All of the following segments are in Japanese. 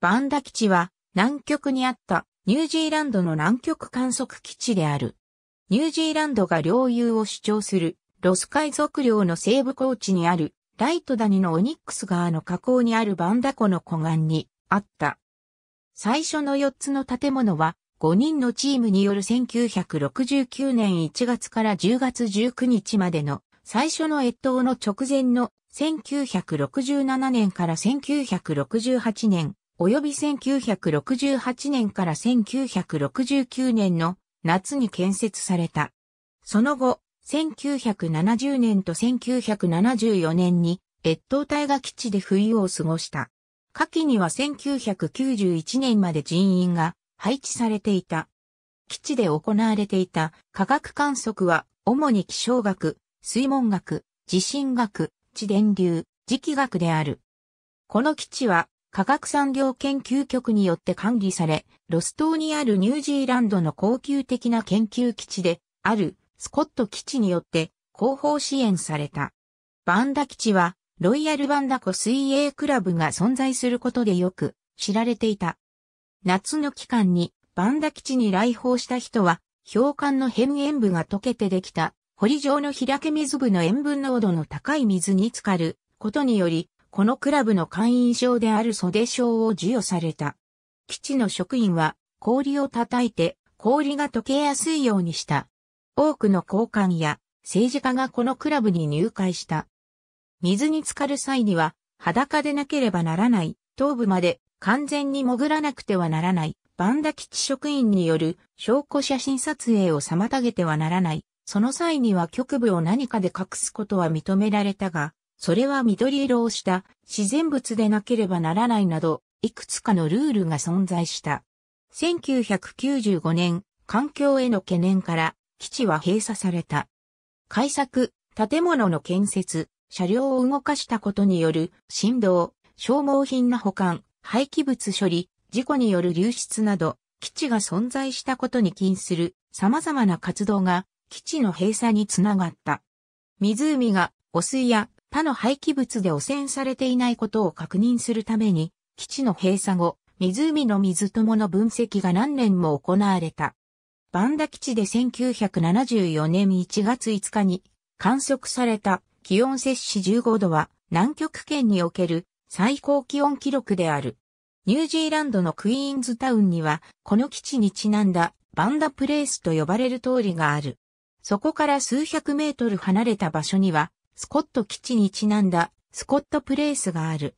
バンダ基地は南極にあったニュージーランドの南極観測基地である。ニュージーランドが領有を主張するロス海賊領の西部高地にあるライト谷のオニックス川の河口にあるバンダ湖の湖岸にあった。最初の4つの建物は5人のチームによる1969年1月から10月19日までの最初の越冬の直前の1967年から1968年及び1968年から1969年の夏に建設された。その後、1970年と1974年に越冬隊が基地で冬を過ごした。夏季には1991年まで人員が配置されていた。基地で行われていた科学観測は主に気象学、水文学、地震学、地電流、磁気学である。この基地は科学産業研究局によって管理され、ロス島にあるニュージーランドの高級的な研究基地であるスコット基地によって広報支援された。バンダ基地はロイヤルバンダ湖水泳クラブが存在することでよく知られていた。夏の期間にバンダ基地に来訪した人は氷管の辺塩分が溶けてできた堀状の開け水部の塩分濃度の高い水に浸かることによりこのクラブの会員証である袖賞を授与された。基地の職員は氷を叩いて氷が溶けやすいようにした。多くの交換や政治家がこのクラブに入会した。水に浸かる際には裸でなければならない、頭部まで完全に潜らなくてはならない、バンダ基地職員による証拠写真撮影を妨げてはならない、その際には局部を何かで隠すことは認められたが、それは緑色をした自然物でなければならないなど、いくつかのルールが存在した。1995年、環境への懸念から基地は閉鎖された。改作、建物の建設、車両を動かしたことによる振動、消耗品の保管、廃棄物処理、事故による流出など、基地が存在したことに起因する様々な活動が基地の閉鎖につながった。湖が汚水や他の廃棄物で汚染されていないことを確認するために、基地の閉鎖後、湖の水ともの分析が何年も行われた。バンダ基地で1974年1月5日に観測された気温摂氏15度は南極圏における最高気温記録である。ニュージーランドのクイーンズタウンにはこの基地にちなんだバンダプレイスと呼ばれる通りがある。そこから数百メートル離れた場所にはスコット基地にちなんだスコットプレイスがある。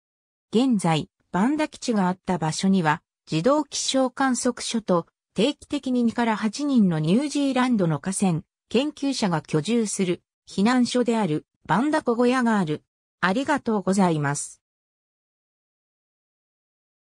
現在、バンダ基地があった場所には、自動気象観測所と定期的に2から8人のニュージーランドの河川、研究者が居住する避難所であるバンダ小小屋がある。ありがとうございます。